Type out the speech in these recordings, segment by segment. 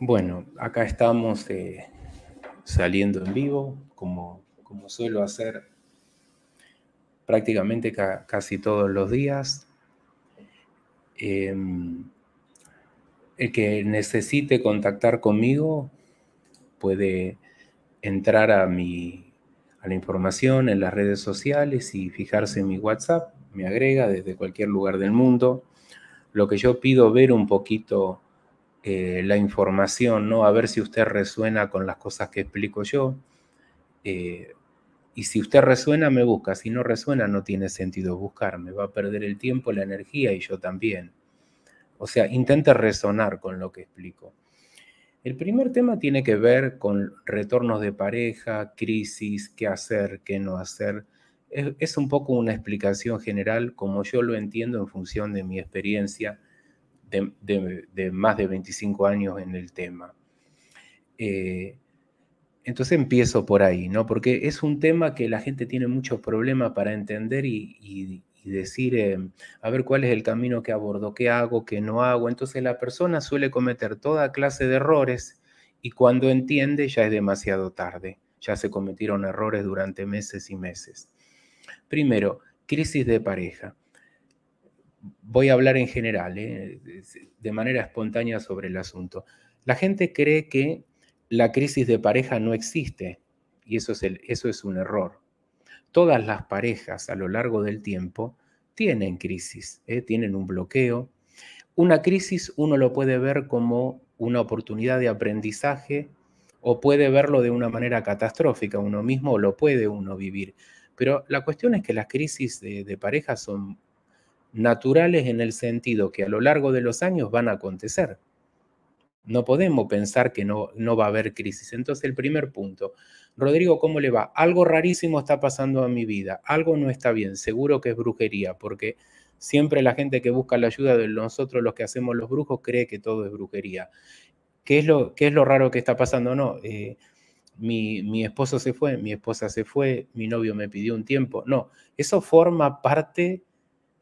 Bueno, acá estamos eh, saliendo en vivo, como, como suelo hacer prácticamente casi todos los días. Em, el que necesite contactar conmigo puede entrar a, mi, a la información en las redes sociales y fijarse en mi WhatsApp, me agrega desde cualquier lugar del mundo. Lo que yo pido ver un poquito eh, la información, ¿no? A ver si usted resuena con las cosas que explico yo. Eh, y si usted resuena, me busca. Si no resuena, no tiene sentido buscarme. Va a perder el tiempo, la energía y yo también. O sea, intente resonar con lo que explico. El primer tema tiene que ver con retornos de pareja, crisis, qué hacer, qué no hacer. es un poco una explicación general como yo lo entiendo en función de mi experiencia de, más de 25 años en el tema. Eh, entonces empiezo por ahí, ¿no? Porque es un tema que la gente tiene muchos problemas para entender y, decir, eh, a ver cuál es el camino que abordo, qué hago, qué no hago. Entonces la persona suele cometer toda clase de errores y cuando entiende ya es demasiado tarde, ya se cometieron errores durante meses y meses. Primero, crisis de pareja voy a hablar en general, ¿eh? de manera espontánea sobre el asunto. La gente cree que la crisis de pareja no existe y eso es, un error. Todas las parejas a lo largo del tiempo tienen crisis, ¿eh? tienen un bloqueo. Una crisis uno lo puede ver como una oportunidad de aprendizaje o puede verlo de una manera catastrófica uno mismo lo puede uno vivir. Pero la cuestión es que las crisis de pareja son naturales en el sentido que a lo largo de los años van a acontecer. No podemos pensar que no, no va a haber crisis. Entonces, el primer punto, Rodrigo, ¿cómo le va? Algo rarísimo está pasando a mi vida, algo no está bien, seguro que es brujería, porque siempre la gente que busca la ayuda de nosotros, los que hacemos los brujos, cree que todo es brujería. ¿Qué es lo, es lo raro que está pasando? No, eh, mi, mi, esposo se fue, mi esposa se fue, mi novio me pidió un tiempo. No, eso forma parte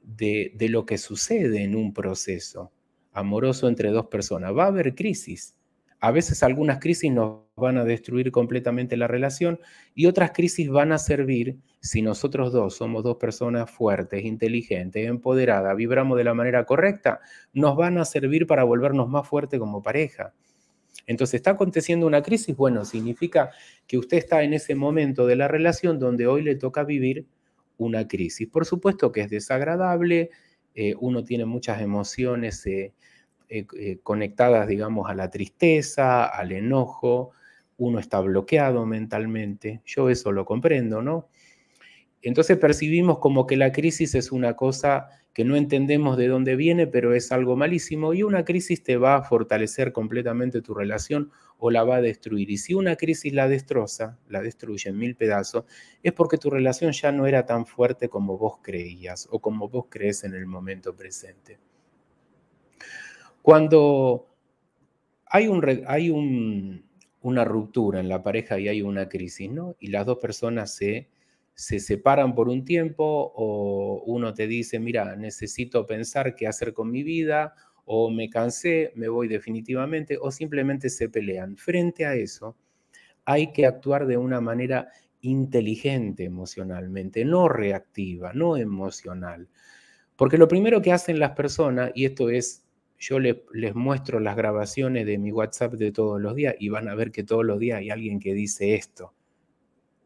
de, lo que sucede en un proceso amoroso entre dos personas. Va a haber crisis. A veces algunas crisis nos van a destruir completamente la relación y otras crisis van a servir si nosotros dos somos dos personas fuertes, inteligentes, empoderadas, vibramos de la manera correcta, nos van a servir para volvernos más fuertes como pareja. Entonces, ¿está aconteciendo una crisis? Bueno, significa que usted está en ese momento de la relación donde hoy le toca vivir una crisis. Por supuesto que es desagradable, eh, uno tiene muchas emociones eh, eh, conectadas, digamos, a la tristeza, al enojo, uno está bloqueado mentalmente, yo eso lo comprendo, ¿no? Entonces percibimos como que la crisis es una cosa que no entendemos de dónde viene, pero es algo malísimo y una crisis te va a fortalecer completamente tu relación o la va a destruir. Y si una crisis la destroza, la destruye en mil pedazos, es porque tu relación ya no era tan fuerte como vos creías o como vos crees en el momento presente. Cuando hay, una ruptura en la pareja y hay una crisis, ¿no? Y las dos personas se se separan por un tiempo o uno te dice, mira, necesito pensar qué hacer con mi vida o me cansé, me voy definitivamente o simplemente se pelean. Frente a eso, hay que actuar de una manera inteligente emocionalmente, no reactiva, no emocional. Porque lo primero que hacen las personas, y esto es, yo les, muestro las grabaciones de mi WhatsApp de todos los días y van a ver que todos los días hay alguien que dice esto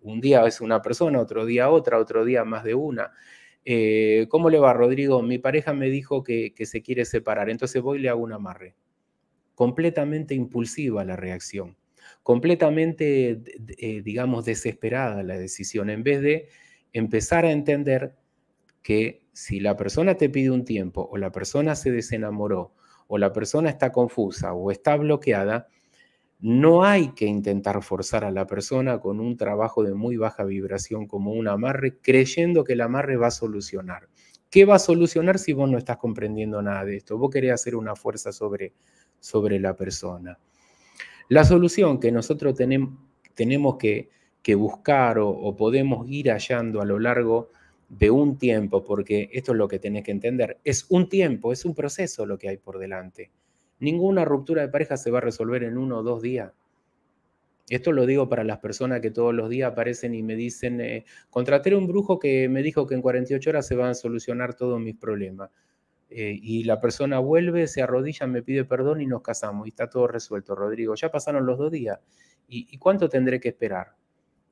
un día es una persona, otro día otra, otro día más de una. Eh, ¿Cómo le va, Rodrigo? Mi pareja me dijo que, se quiere separar, entonces voy y le hago un amarre. Completamente impulsiva la reacción, completamente, eh, digamos, desesperada la decisión, en vez de empezar a entender que si la persona te pide un tiempo o la persona se desenamoró o la persona está confusa o está bloqueada, no hay que intentar forzar a la persona con un trabajo de muy baja vibración como un amarre, creyendo que el amarre va a solucionar. ¿Qué va a solucionar si vos no estás comprendiendo nada de esto? Vos querés hacer una fuerza sobre, sobre la persona. La solución que nosotros tenemos, que, buscar o, o podemos ir hallando a lo largo de un tiempo, porque esto es lo que tenés que entender, es un tiempo, es un proceso lo que hay por delante. Ninguna ruptura de pareja se va a resolver en uno o dos días. Esto lo digo para las personas que todos los días aparecen y me dicen, eh, contraté a un brujo que me dijo que en 48 horas se van a solucionar todos mis problemas. Eh, y la persona vuelve, se arrodilla, me pide perdón y nos casamos. Y está todo resuelto, Rodrigo. Ya pasaron los dos días. ¿Y, y cuánto tendré que esperar?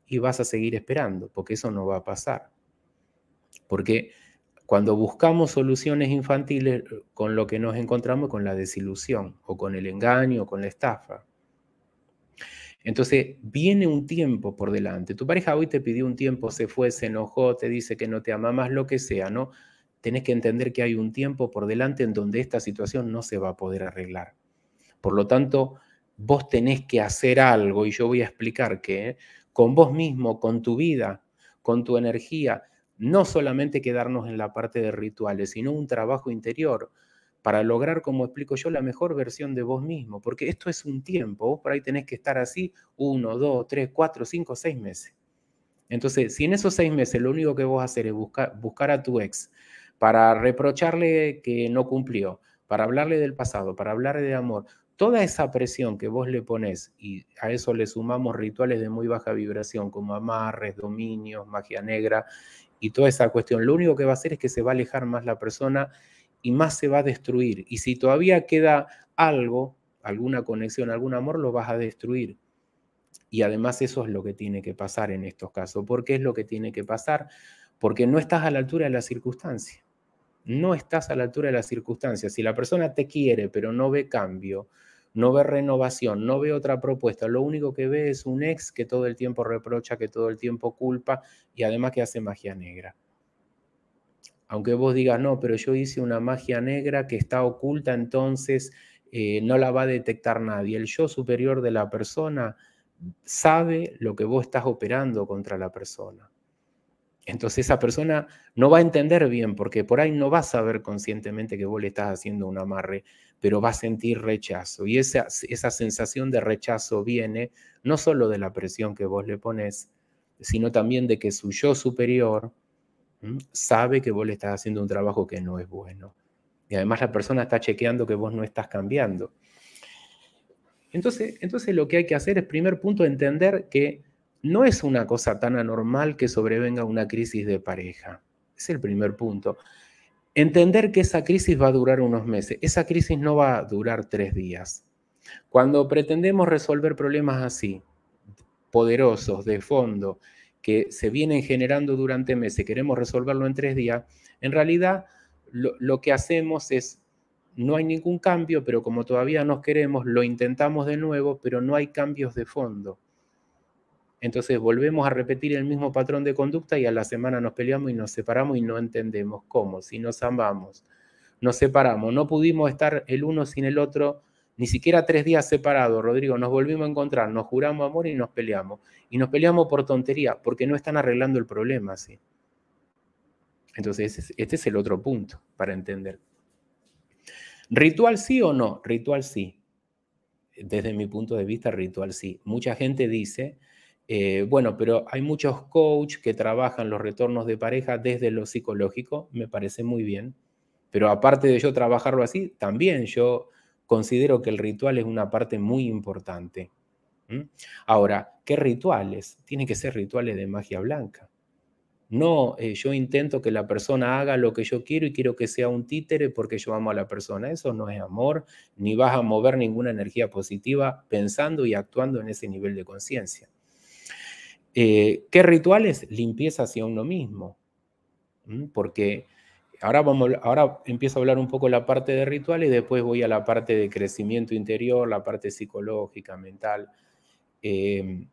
Y vas a seguir esperando, porque eso no va a pasar. Porque cuando buscamos soluciones infantiles, con lo que nos encontramos con la desilusión o con el engaño o con la estafa. Entonces, viene un tiempo por delante. Tu pareja hoy te pidió un tiempo, se fue, se enojó, te dice que no te ama más, lo que sea, ¿no? Tenés que entender que hay un tiempo por delante en donde esta situación no se va a poder arreglar. Por lo tanto, vos tenés que hacer algo, y yo voy a explicar que con vos mismo, con tu vida, con tu energía, no solamente quedarnos en la parte de rituales, sino un trabajo interior para lograr, como explico yo, la mejor versión de vos mismo, porque esto es un tiempo, vos por ahí tenés que estar así uno, dos, tres, cuatro, cinco, seis meses. Entonces, si en esos seis meses lo único que vos hacer es buscar, buscar a tu ex para reprocharle que no cumplió, para hablarle del pasado, para hablarle de amor, toda esa presión que vos le pones, y a eso le sumamos rituales de muy baja vibración como amarres, dominios, magia negra y toda esa cuestión, lo único que va a hacer es que se va a alejar más la persona y más se va a destruir. Y si todavía queda algo, alguna conexión, algún amor, lo vas a destruir. Y además eso es lo que tiene que pasar en estos casos. ¿Por qué es lo que tiene que pasar? Porque no estás a la altura de la circunstancia. No estás a la altura de la circunstancia. Si la persona te quiere pero no ve cambio, no ve renovación, no ve otra propuesta, lo único que ve es un ex que todo el tiempo reprocha, que todo el tiempo culpa y además que hace magia negra. Aunque vos digas, no, pero yo hice una magia negra que está oculta, entonces eh, no la va a detectar nadie. El yo superior de la persona sabe lo que vos estás operando contra la persona. Entonces esa persona no va a entender bien, porque por ahí no va a saber conscientemente que vos le estás haciendo un amarre, pero va a sentir rechazo. Y esa, esa sensación de rechazo viene no solo de la presión que vos le pones, sino también de que su yo superior sabe que vos le estás haciendo un trabajo que no es bueno. Y además la persona está chequeando que vos no estás cambiando. Entonces, entonces lo que hay que hacer es, primer punto, entender que no es una cosa tan anormal que sobrevenga una crisis de pareja. Es el primer punto. Entender que esa crisis va a durar unos meses. Esa crisis no va a durar tres días. Cuando pretendemos resolver problemas así, poderosos, de fondo, que se vienen generando durante meses, queremos resolverlo en tres días, en realidad lo, lo que hacemos es no hay ningún cambio, pero como todavía nos queremos, lo intentamos de nuevo, pero no hay cambios de fondo. Entonces volvemos a repetir el mismo patrón de conducta y a la semana nos peleamos y nos separamos y no entendemos cómo. Si nos amamos, nos separamos, no pudimos estar el uno sin el otro, ni siquiera tres días separados, Rodrigo, nos volvimos a encontrar, nos juramos amor y nos peleamos. Y nos peleamos por tontería, porque no están arreglando el problema así. Entonces, este es el otro punto para entender. ¿Ritual sí o no? Ritual sí. Desde mi punto de vista, ritual sí. Mucha gente dice, eh, bueno, pero hay muchos coaches que trabajan los retornos de pareja desde lo psicológico, me parece muy bien, pero aparte de yo trabajarlo así, también yo considero que el ritual es una parte muy importante. Ahora, ¿qué rituales? Tienen que ser rituales de magia blanca. No, eh, yo intento que la persona haga lo que yo quiero y quiero que sea un títere porque yo amo a la persona. Eso no es amor, ni vas a mover ninguna energía positiva pensando y actuando en ese nivel de conciencia. Eh, ¿Qué rituales? Limpieza hacia uno mismo. Porque ahora, vamos, ahora empiezo a hablar un poco la parte de ritual y después voy a la parte de crecimiento interior, la parte psicológica, mental. Em,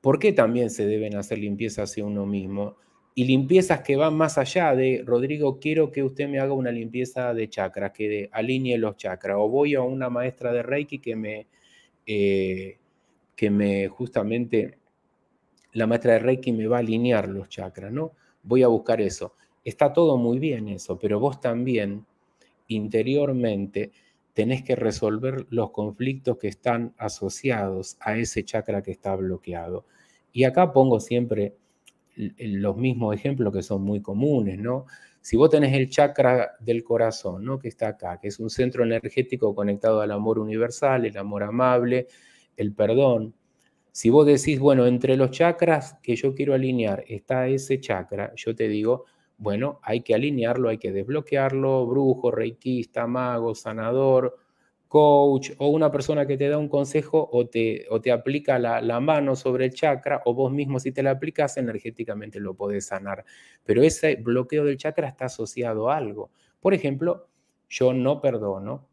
¿Por qué también se deben hacer limpiezas hacia uno mismo? Y limpiezas que van más allá de, Rodrigo, quiero que usted me haga una limpieza de chakras, que alinee los chakras, o voy a una maestra de Reiki que me, eh, que me justamente la maestra de Reiki me va a alinear los chakras, ¿no? Voy a buscar eso. Está todo muy bien eso, pero vos también interiormente tenés que resolver los conflictos que están asociados a ese chakra que está bloqueado. Y acá pongo siempre los mismos ejemplos que son muy comunes, ¿no? Si vos tenés el chakra del corazón, ¿no? Que está acá, que es un centro energético conectado al amor universal, el amor amable, el perdón, si vos decís, bueno, entre los chakras que yo quiero alinear está ese chakra, yo te digo, bueno, hay que alinearlo, hay que desbloquearlo, brujo, reikista, mago, sanador, coach o una persona que te da un consejo o te, o te aplica la, la, mano sobre el chakra o vos mismo si te la aplicas energéticamente lo podés sanar. Pero ese bloqueo del chakra está asociado a algo. Por ejemplo, yo no perdono,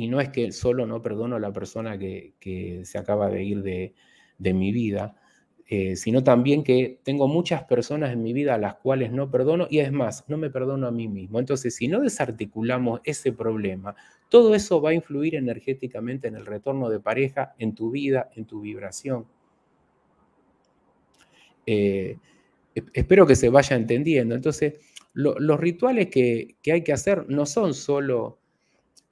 y no es que solo no perdono a la persona que, se acaba de ir de, mi vida, eh, sino también que tengo muchas personas en mi vida a las cuales no perdono y es más, no me perdono a mí mismo. Entonces, si no desarticulamos ese problema, todo eso va a influir energéticamente en el retorno de pareja, en tu vida, en tu vibración. Eh, e-, espero que se vaya entendiendo. Entonces, los rituales que, que hay que hacer no son solo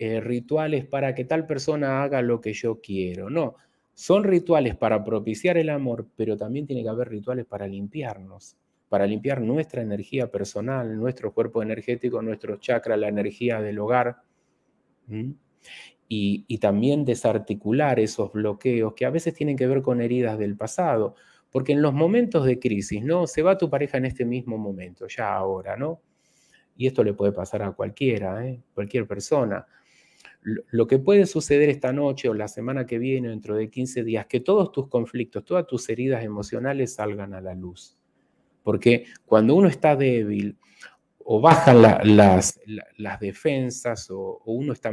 eh, rituales para que tal persona haga lo que yo quiero. No, son rituales para propiciar el amor, pero también tiene que haber rituales para limpiarnos, para limpiar nuestra energía personal, nuestro cuerpo energético, Nuestro chakra... la energía del hogar. Y, también desarticular esos bloqueos que a veces tienen que ver con heridas del pasado, porque en los momentos de crisis, ¿no? Se va tu pareja en este mismo momento, ya ahora, ¿no? Y esto le puede pasar a cualquiera, ¿eh? cualquier persona lo que puede suceder esta noche o la semana que viene, dentro de 15 días, que todos tus conflictos, todas tus heridas emocionales salgan a la luz. Porque cuando uno está débil o bajan las, defensas o, uno está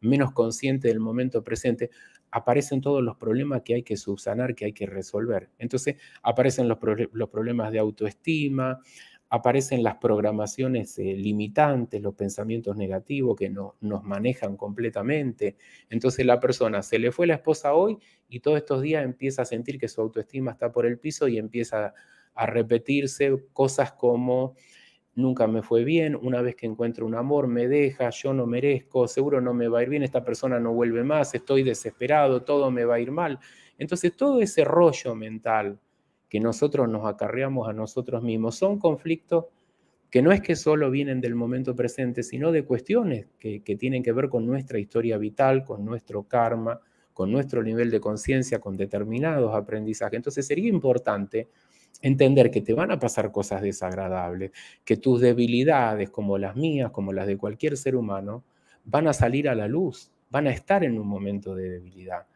menos consciente del momento presente, aparecen todos los problemas que hay que subsanar, que hay que resolver. Entonces aparecen los, problemas de autoestima, aparecen las programaciones eh, limitantes, los pensamientos negativos que no, nos manejan completamente. Entonces la persona se le fue la esposa hoy y todos estos días empieza a sentir que su autoestima está por el piso y empieza a repetirse cosas como nunca me fue bien, una vez que encuentro un amor me deja, yo no merezco, seguro no me va a ir bien, esta persona no vuelve más, estoy desesperado, todo me va a ir mal. Entonces todo ese rollo mental que nosotros nos acarreamos a nosotros mismos. Son conflictos que no es que solo vienen del momento presente, sino de cuestiones que, que tienen que ver con nuestra historia vital, con nuestro karma, con nuestro nivel de conciencia, con determinados aprendizajes. Entonces sería importante entender que te van a pasar cosas desagradables, que tus debilidades, como las mías, como las de cualquier ser humano, van a salir a la luz, van a estar en un momento de debilidad.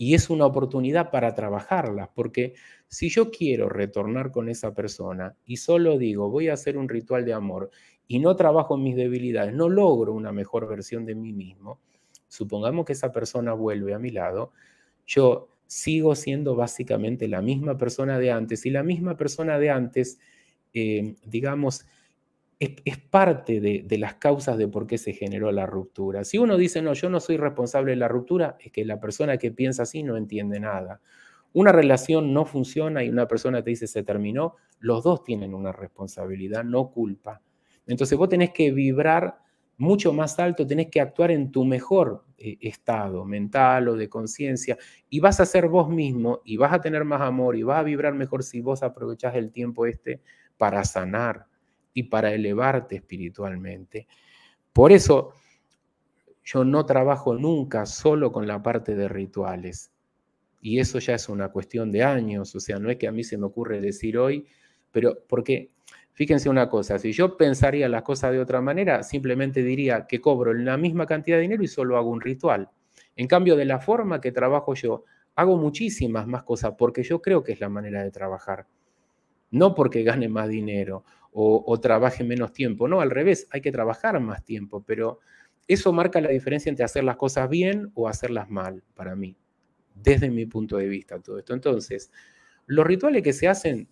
Y es una oportunidad para trabajarlas, porque si yo quiero retornar con esa persona y solo digo, voy a hacer un ritual de amor y no trabajo en mis debilidades, no logro una mejor versión de mí mismo, supongamos que esa persona vuelve a mi lado, yo sigo siendo básicamente la misma persona de antes y la misma persona de antes, eh, digamos, es, parte de, las causas de por qué se generó la ruptura. Si uno dice, no, yo no soy responsable de la ruptura, es que la persona que piensa así no entiende nada. Una relación no funciona y una persona te dice se terminó, los dos tienen una responsabilidad, no culpa. Entonces vos tenés que vibrar mucho más alto, tenés que actuar en tu mejor eh, estado mental o de conciencia y vas a ser vos mismo y vas a tener más amor y vas a vibrar mejor si vos aprovechás el tiempo este para sanar, y para elevarte espiritualmente. Por eso yo no trabajo nunca solo con la parte de rituales. Y eso ya es una cuestión de años, o sea, no es que a mí se me ocurre decir hoy, pero porque, fíjense una cosa, si yo pensaría las cosas de otra manera, simplemente diría que cobro la misma cantidad de dinero y solo hago un ritual. En cambio, de la forma que trabajo yo, hago muchísimas más cosas porque yo creo que es la manera de trabajar. No porque gane más dinero, o, trabaje menos tiempo. No, al revés, hay que trabajar más tiempo, pero eso marca la diferencia entre hacer las cosas bien o hacerlas mal, para mí, desde mi punto de vista todo esto. Entonces, los rituales que se hacen,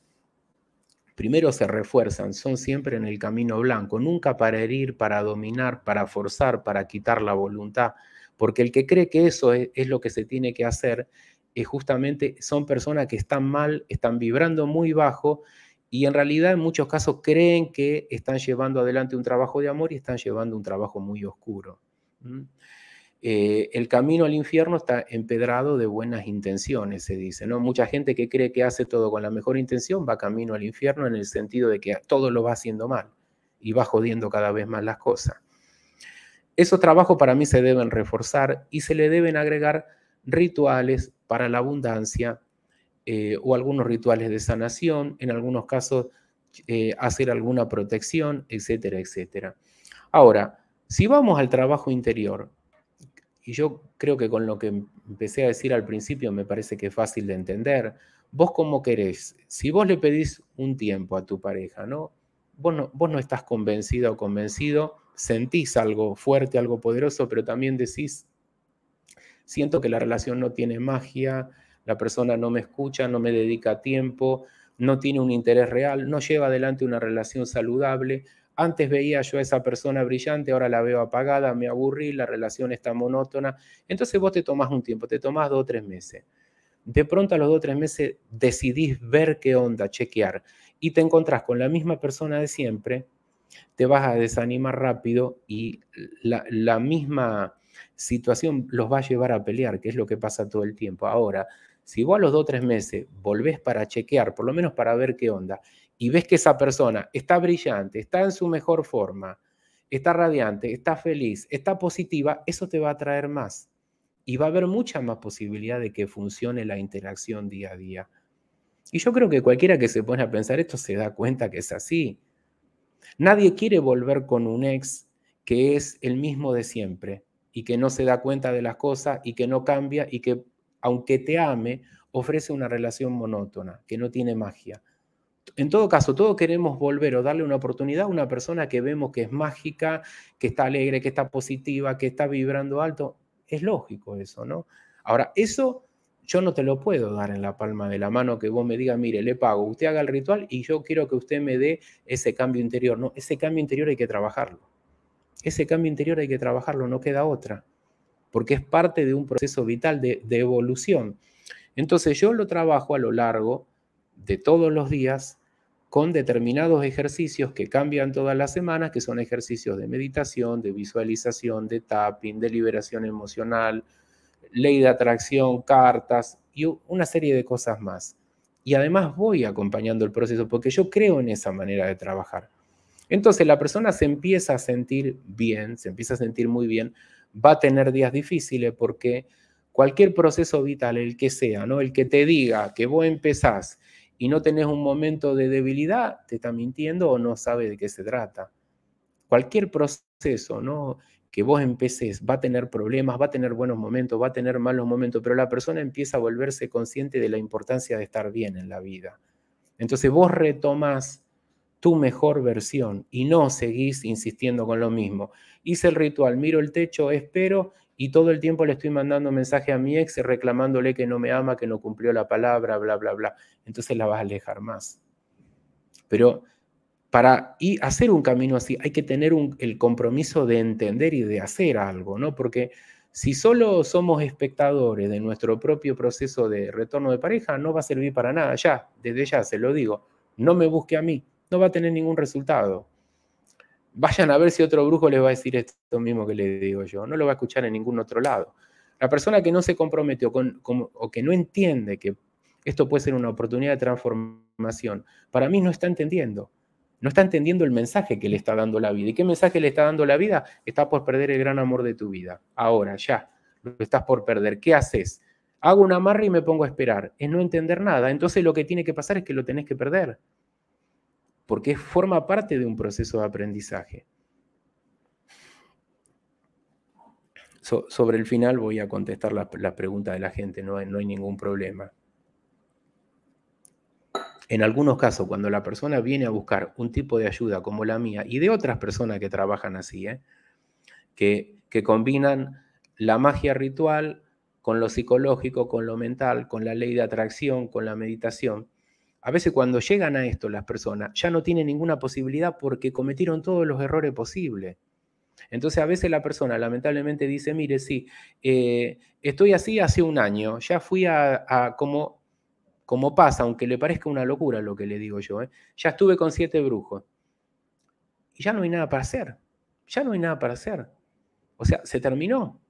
primero se refuerzan, son siempre en el camino blanco, nunca para herir, para dominar, para forzar, para quitar la voluntad, porque el que cree que eso es, lo que se tiene que hacer, es justamente son personas que están mal, están vibrando muy bajo y en realidad en muchos casos creen que están llevando adelante un trabajo de amor y están llevando un trabajo muy oscuro. Eh, el camino al infierno está empedrado de buenas intenciones, se dice, ¿no? Mucha gente que cree que hace todo con la mejor intención va camino al infierno en el sentido de que todo lo va haciendo mal y va jodiendo cada vez más las cosas. Esos trabajos para mí se deben reforzar y se le deben agregar rituales para la abundancia, eh, o algunos rituales de sanación, en algunos casos eh, hacer alguna protección, etcétera, etcétera. Ahora, si vamos al trabajo interior, y yo creo que con lo que empecé a decir al principio me parece que es fácil de entender, vos cómo querés, si vos le pedís un tiempo a tu pareja, Vos no, vos no estás convencido o convencido, sentís algo fuerte, algo poderoso, pero también decís, siento que la relación no tiene magia, la persona no me escucha, no me dedica tiempo, no tiene un interés real, no lleva adelante una relación saludable. Antes veía yo a esa persona brillante, ahora la veo apagada, me aburrí, la relación está monótona. Entonces vos te tomás un tiempo, te tomás dos o tres meses. De pronto a los dos o tres meses decidís ver qué onda, chequear, y te encontrás con la misma persona de siempre, te vas a desanimar rápido y la, la misma situación los va a llevar a pelear, que es lo que pasa todo el tiempo. Ahora, si vos a los dos o tres meses volvés para chequear, por lo menos para ver qué onda, y ves que esa persona está brillante, está en su mejor forma, está radiante, está feliz, está positiva, eso te va a traer más. Y va a haber mucha más posibilidad de que funcione la interacción día a día. Y yo creo que cualquiera que se pone a pensar esto se da cuenta que es así. Nadie quiere volver con un ex que es el mismo de siempre y que no se da cuenta de las cosas y que no cambia y que aunque te ame, ofrece una relación monótona, que no tiene magia. En todo caso, todos queremos volver o darle una oportunidad a una persona que vemos que es mágica, que está alegre, que está positiva, que está vibrando alto. Es lógico eso, ¿no? Ahora, eso yo no te lo puedo dar en la palma de la mano que vos me digas, mire, le pago, usted haga el ritual y yo quiero que usted me dé ese cambio interior. No, ese cambio interior hay que trabajarlo. Ese cambio interior hay que trabajarlo, no queda otra porque es parte de un proceso vital de, evolución. Entonces yo lo trabajo a lo largo de todos los días con determinados ejercicios que cambian todas las semanas, que son ejercicios de meditación, de visualización, de tapping, de liberación emocional, ley de atracción, cartas y una serie de cosas más. Y además voy acompañando el proceso porque yo creo en esa manera de trabajar. Entonces la persona se empieza a sentir bien, se empieza a sentir muy bien, va a tener días difíciles porque cualquier proceso vital, el que sea, ¿no? El que te diga que vos empezás y no tenés un momento de debilidad, te está mintiendo o no sabe de qué se trata. Cualquier proceso, ¿no? Que vos empeces, va a tener problemas, va a tener buenos momentos, va a tener malos momentos, pero la persona empieza a volverse consciente de la importancia de estar bien en la vida. Entonces vos retomás tu mejor versión y no seguís insistiendo con lo mismo. Hice el ritual, miro el techo, espero y todo el tiempo le estoy mandando mensaje a mi ex reclamándole que no me ama, que no cumplió la palabra, bla, bla, bla. Entonces la vas a alejar más. Pero para y hacer un camino así hay que tener el compromiso de entender y de hacer algo, ¿no? Porque si solo somos espectadores de nuestro propio proceso de retorno de pareja, no va a servir para nada. Ya, desde ya se lo digo, no me busque a mí, no va a tener ningún resultado. Vayan a ver si otro brujo les va a decir esto mismo que le digo yo. No lo va a escuchar en ningún otro lado. La persona que no se comprometió con, o que no entiende que esto puede ser una oportunidad de transformación, para mí no está entendiendo. No está entendiendo el mensaje que le está dando la vida. ¿Y qué mensaje le está dando la vida? Está por perder el gran amor de tu vida. Ahora, ya. Lo estás por perder. ¿Qué haces? Hago un amarre y me pongo a esperar. Es no entender nada. Entonces lo que tiene que pasar es que lo tenés que perder porque forma parte de un proceso de aprendizaje. sobre el final voy a contestar las la preguntas de la gente, no hay, ningún problema. En algunos casos, cuando la persona viene a buscar un tipo de ayuda como la mía y de otras personas que trabajan así, ¿eh? que, combinan la magia ritual con lo psicológico, con lo mental, con la ley de atracción, con la meditación, a veces cuando llegan a esto las personas ya no tienen ninguna posibilidad porque cometieron todos los errores posibles. Entonces a veces la persona lamentablemente dice, mire, sí, eh, estoy así hace un año, ya fui a, como, como, pasa, aunque le parezca una locura lo que le digo yo, eh, ya estuve con siete brujos y ya no hay nada para hacer, ya no hay nada para hacer. O sea, se terminó,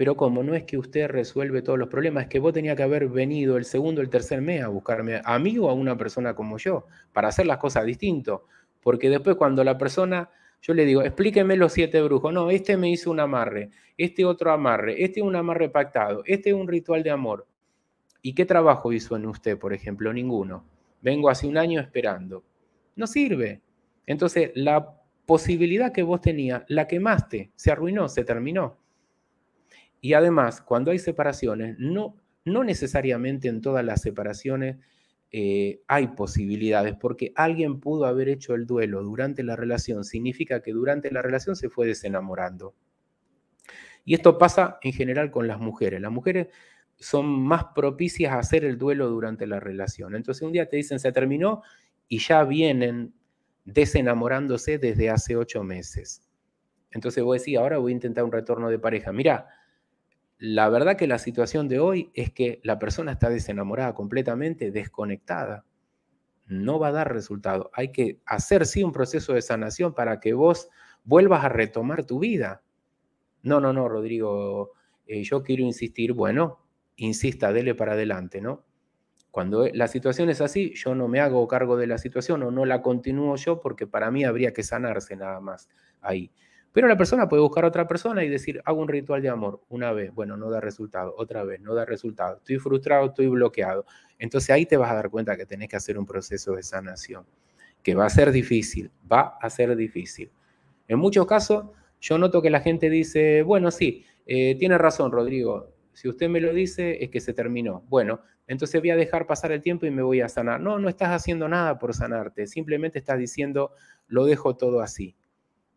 pero como no es que usted resuelve todos los problemas, es que vos tenías que haber venido el segundo, el tercer mes a buscarme a mí o a una persona como yo, para hacer las cosas distinto. Porque después cuando la persona, yo le digo, explíqueme los siete brujos, no, este me hizo un amarre, este otro amarre, este un amarre pactado, este un ritual de amor. ¿Y qué trabajo hizo en usted, por ejemplo? Ninguno. Vengo hace un año esperando. No sirve. Entonces, la posibilidad que vos tenías, la quemaste, se arruinó, se terminó. Y además, cuando hay separaciones, no, no necesariamente en todas las separaciones eh, hay posibilidades, porque alguien pudo haber hecho el duelo durante la relación, significa que durante la relación se fue desenamorando. Y esto pasa en general con las mujeres. Las mujeres son más propicias a hacer el duelo durante la relación. Entonces un día te dicen se terminó y ya vienen desenamorándose desde hace ocho meses. Entonces vos decís, ahora voy a intentar un retorno de pareja. Mirá, la verdad que la situación de hoy es que la persona está desenamorada completamente, desconectada. No va a dar resultado. Hay que hacer sí un proceso de sanación para que vos vuelvas a retomar tu vida. No, no, no, Rodrigo, eh, yo quiero insistir, bueno, insista, dele para adelante, ¿no? Cuando la situación es así, yo no me hago cargo de la situación o no la continúo yo porque para mí habría que sanarse nada más ahí. Pero la persona puede buscar a otra persona y decir, hago un ritual de amor una vez, bueno, no da resultado, otra vez, no da resultado, estoy frustrado, estoy bloqueado. Entonces ahí te vas a dar cuenta que tenés que hacer un proceso de sanación, que va a ser difícil, va a ser difícil. En muchos casos, yo noto que la gente dice, bueno, sí, eh, tiene razón, Rodrigo, si usted me lo dice es que se terminó. Bueno, entonces voy a dejar pasar el tiempo y me voy a sanar. No, no estás haciendo nada por sanarte, simplemente estás diciendo, lo dejo todo así.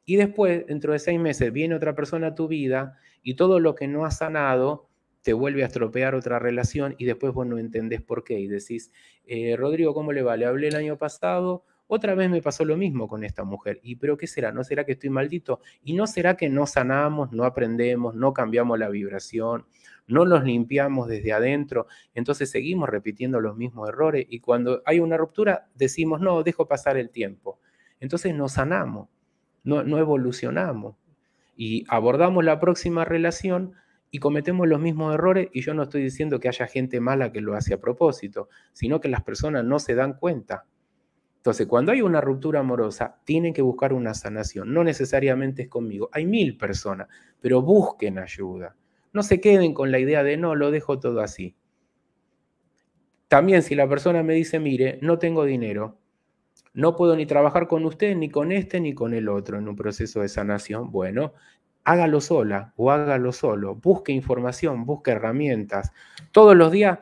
Y después, dentro de seis meses, viene otra persona a tu vida y todo lo que no has sanado te vuelve a estropear otra relación y después vos no entendés por qué y decís, eh, Rodrigo, ¿cómo le vale? hablé el año pasado, otra vez me pasó lo mismo con esta mujer. ¿Y pero qué será? ¿No será que estoy maldito? ¿Y no será que no sanamos, no aprendemos, no cambiamos la vibración, no nos limpiamos desde adentro? Entonces seguimos repitiendo los mismos errores y cuando hay una ruptura decimos, no, dejo pasar el tiempo. Entonces nos sanamos no, evolucionamos. Y abordamos la próxima relación y cometemos los mismos errores y yo no estoy diciendo que haya gente mala que lo hace a propósito, sino que las personas no se dan cuenta. Entonces, cuando hay una ruptura amorosa, tienen que buscar una sanación. No necesariamente es conmigo. Hay mil personas, pero busquen ayuda. No se queden con la idea de no, lo dejo todo así. También si la persona me dice, mire, no tengo dinero, no puedo ni trabajar con usted, ni con este, ni con el otro en un proceso de sanación. Bueno, hágalo sola o hágalo solo. Busque información, busque herramientas. Todos los días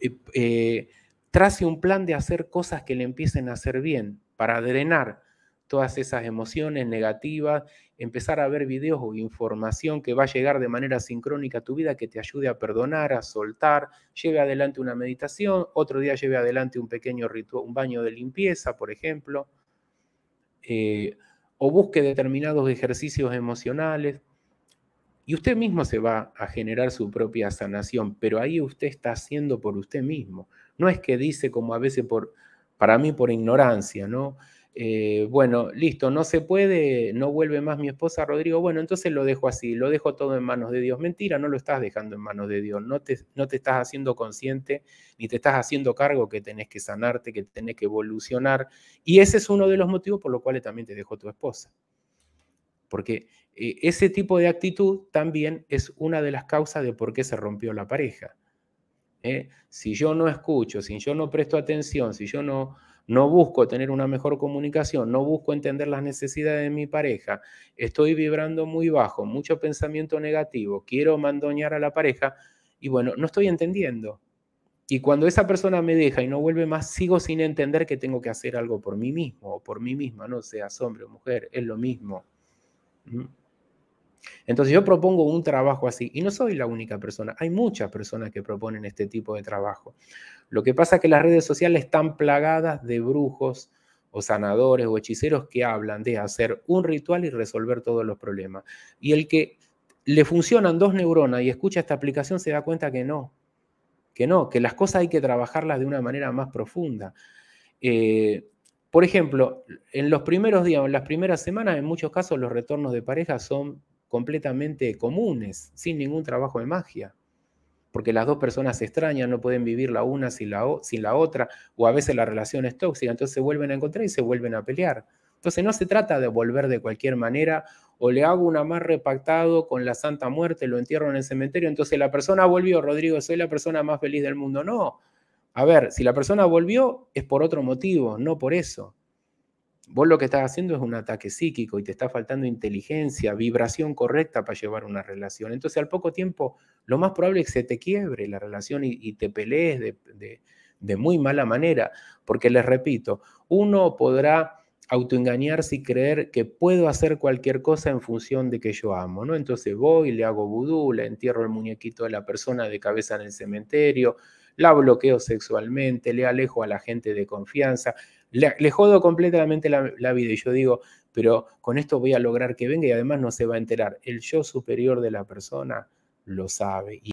eh, eh trace un plan de hacer cosas que le empiecen a hacer bien para drenar todas esas emociones negativas empezar a ver videos o información que va a llegar de manera sincrónica a tu vida, que te ayude a perdonar, a soltar, lleve adelante una meditación, otro día lleve adelante un pequeño ritual, un baño de limpieza, por ejemplo, eh, o busque determinados ejercicios emocionales. Y usted mismo se va a generar su propia sanación, pero ahí usted está haciendo por usted mismo. No es que dice como a veces por, para mí por ignorancia, ¿no? Eh, bueno, listo, no se puede, no vuelve más mi esposa Rodrigo, bueno, entonces lo dejo así, lo dejo todo en manos de Dios. Mentira, no lo estás dejando en manos de Dios, no te, no te estás haciendo consciente ni te estás haciendo cargo que tenés que sanarte, que tenés que evolucionar. Y ese es uno de los motivos por los cuales también te dejó tu esposa. Porque eh, ese tipo de actitud también es una de las causas de por qué se rompió la pareja. ¿eh? Si yo no escucho, si yo no presto atención, si yo no no busco tener una mejor comunicación, no busco entender las necesidades de mi pareja, estoy vibrando muy bajo, mucho pensamiento negativo, quiero mandoñar a la pareja y bueno, no estoy entendiendo. Y cuando esa persona me deja y no vuelve más, sigo sin entender que tengo que hacer algo por mí mismo o por mí misma, no seas hombre o mujer, es lo mismo. Mm. Entonces yo propongo un trabajo así y no soy la única persona, hay muchas personas que proponen este tipo de trabajo. Lo que pasa es que las redes sociales están plagadas de brujos o sanadores o hechiceros que hablan de hacer un ritual y resolver todos los problemas. Y el que le funcionan dos neuronas y escucha esta aplicación se da cuenta que no, que no, que las cosas hay que trabajarlas de una manera más profunda. Eh, por ejemplo, en los primeros días o en las primeras semanas, en muchos casos los retornos de pareja son completamente comunes, sin ningún trabajo de magia. Porque las dos personas se extrañan, no pueden vivir la una sin la, sin la otra, o a veces la relación es tóxica, entonces se vuelven a encontrar y se vuelven a pelear. Entonces no se trata de volver de cualquier manera o le hago una más repactado con la Santa Muerte, lo entierro en el cementerio, entonces la persona volvió, Rodrigo, soy la persona más feliz del mundo. No, a ver, si la persona volvió es por otro motivo, no por eso. Vos lo que estás haciendo es un ataque psíquico y te está faltando inteligencia, vibración correcta para llevar una relación. Entonces al poco tiempo lo más probable es que se te quiebre la relación y, te pelees de, muy mala manera. Porque les repito, uno podrá autoengañarse y creer que puedo hacer cualquier cosa en función de que yo amo, ¿no? Entonces voy, le hago vudú, le entierro el muñequito de la persona de cabeza en el cementerio, la bloqueo sexualmente, le alejo a la gente de confianza, le, jodo completamente la, la, vida y yo digo, pero con esto voy a lograr que venga y además no se va a enterar. El yo superior de la persona lo sabe.